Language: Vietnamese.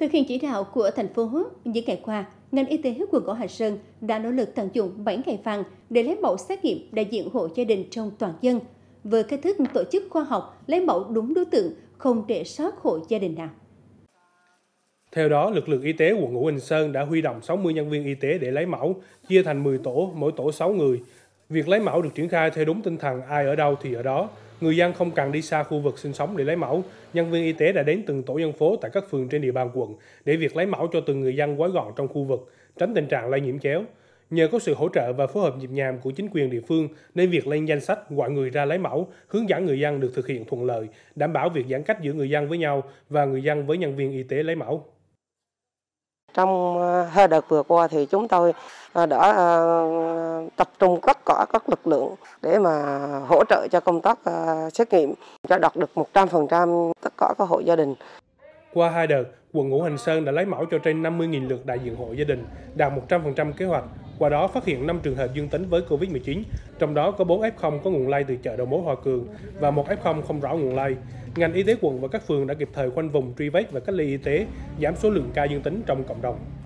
Thực hiện chỉ đạo của thành phố, những ngày qua, ngành y tế quận Ngõ Hà Sơn đã nỗ lực tận dụng 7 ngày vàng để lấy mẫu xét nghiệm đại diện hộ gia đình trong toàn dân, với cách thức tổ chức khoa học lấy mẫu đúng đối tượng, không để sót hộ gia đình nào. Theo đó, lực lượng y tế quận Ngũ Hành Sơn đã huy động 60 nhân viên y tế để lấy mẫu, chia thành 10 tổ, mỗi tổ 6 người. Việc lấy mẫu được triển khai theo đúng tinh thần ai ở đâu thì ở đó, Người dân không cần đi xa khu vực sinh sống để lấy mẫu. Nhân viên y tế đã đến từng tổ dân phố tại các phường trên địa bàn quận để việc lấy mẫu cho từng người dân gói gọn trong khu vực, tránh tình trạng lây nhiễm chéo. Nhờ có sự hỗ trợ và phối hợp nhịp nhàng của chính quyền địa phương nên việc lên danh sách gọi người ra lấy mẫu, hướng dẫn người dân được thực hiện thuận lợi, đảm bảo việc giãn cách giữa người dân với nhau và người dân với nhân viên y tế lấy mẫu. Trong ờ, hai đợt vừa qua thì chúng tôi ờ, đã ờ, tập trung tất cả các lực lượng để mà hỗ trợ cho công tác xét nghiệm cho đạt được 100% tất cả các hộ gia đình. Qua hai đợt, quận Ngũ Hành Sơn đã lấy mẫu cho trên 50.000 lượt đại diện hộ gia đình, đạt 100% kế hoạch. Qua đó phát hiện 5 trường hợp dương tính với Covid-19, trong đó có 4 F0 có nguồn lây từ chợ đầu mối Hòa Cường và một F0 không rõ nguồn lây. Ngành y tế quận và các phường đã kịp thời khoanh vùng truy vết và cách ly y tế, giảm số lượng ca dương tính trong cộng đồng.